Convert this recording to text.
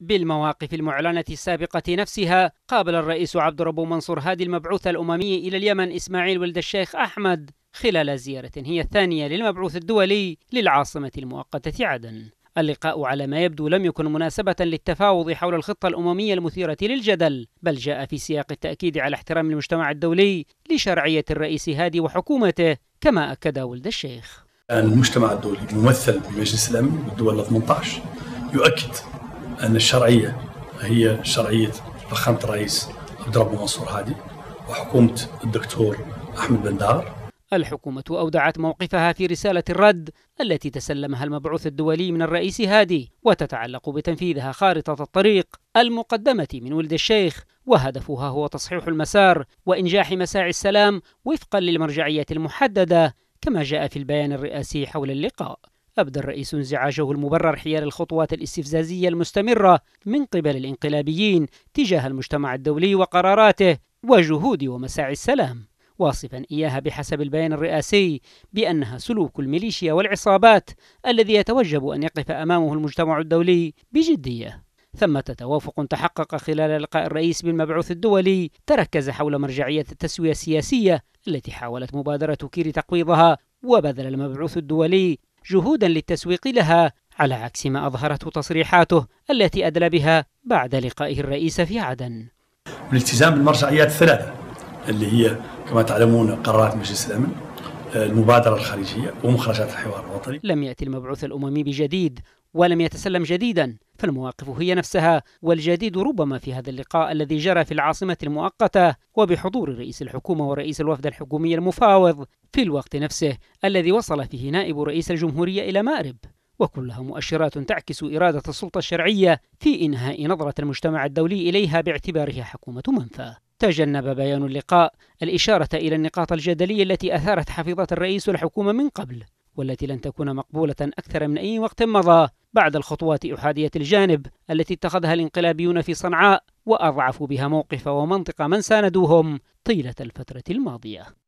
بالمواقف المعلنة السابقة نفسها قابل الرئيس عبد ربو منصور هادي المبعوث الأممي إلى اليمن إسماعيل ولد الشيخ أحمد خلال زيارة هي الثانية للمبعوث الدولي للعاصمة المؤقتة عدن اللقاء على ما يبدو لم يكن مناسبة للتفاوض حول الخطة الأممية المثيرة للجدل بل جاء في سياق التأكيد على احترام المجتمع الدولي لشرعية الرئيس هادي وحكومته كما أكد ولد الشيخ المجتمع الدولي الممثل بمجلس الأمن والدول 18 يؤكد أن الشرعية هي شرعية فخامة الرئيس عبد الرب منصور هادي وحكومة الدكتور أحمد بن دار الحكومة أودعت موقفها في رسالة الرد التي تسلمها المبعوث الدولي من الرئيس هادي وتتعلق بتنفيذها خارطة الطريق المقدمة من ولد الشيخ وهدفها هو تصحيح المسار وإنجاح مساعي السلام وفقا للمرجعية المحددة كما جاء في البيان الرئاسي حول اللقاء أبدى الرئيس انزعاجه المبرر حيال الخطوات الاستفزازية المستمرة من قبل الانقلابيين تجاه المجتمع الدولي وقراراته وجهود ومساعي السلام واصفا إياها بحسب البيان الرئاسي بأنها سلوك الميليشيا والعصابات الذي يتوجب أن يقف أمامه المجتمع الدولي بجدية ثمة توافق تحقق خلال لقاء الرئيس بالمبعوث الدولي تركز حول مرجعية التسوية السياسية التي حاولت مبادرة كيري تقويضها وبذل المبعوث الدولي جهودا للتسويق لها على عكس ما أظهرته تصريحاته التي أدلى بها بعد لقائه الرئيس في عدن الالتزام بالمرجعيات الثلاثة اللي هي كما تعلمون قرارات مجلس الأمن المبادرة الخارجية ومخرجات الحوار الوطني لم يأتي المبعوث الأممي بجديد ولم يتسلم جديدا فالمواقف هي نفسها والجديد ربما في هذا اللقاء الذي جرى في العاصمة المؤقتة وبحضور رئيس الحكومة ورئيس الوفد الحكومي المفاوض في الوقت نفسه الذي وصل فيه نائب رئيس الجمهورية إلى مأرب وكلها مؤشرات تعكس إرادة السلطة الشرعية في إنهاء نظرة المجتمع الدولي إليها باعتبارها حكومة منفى تجنب بيان اللقاء الإشارة إلى النقاط الجدلية التي أثارت حفيظة الرئيس والحكومة من قبل والتي لن تكون مقبولة أكثر من أي وقت مضى بعد الخطوات أحادية الجانب التي اتخذها الانقلابيون في صنعاء وأضعفوا بها موقف ومنطق من ساندوهم طيلة الفترة الماضية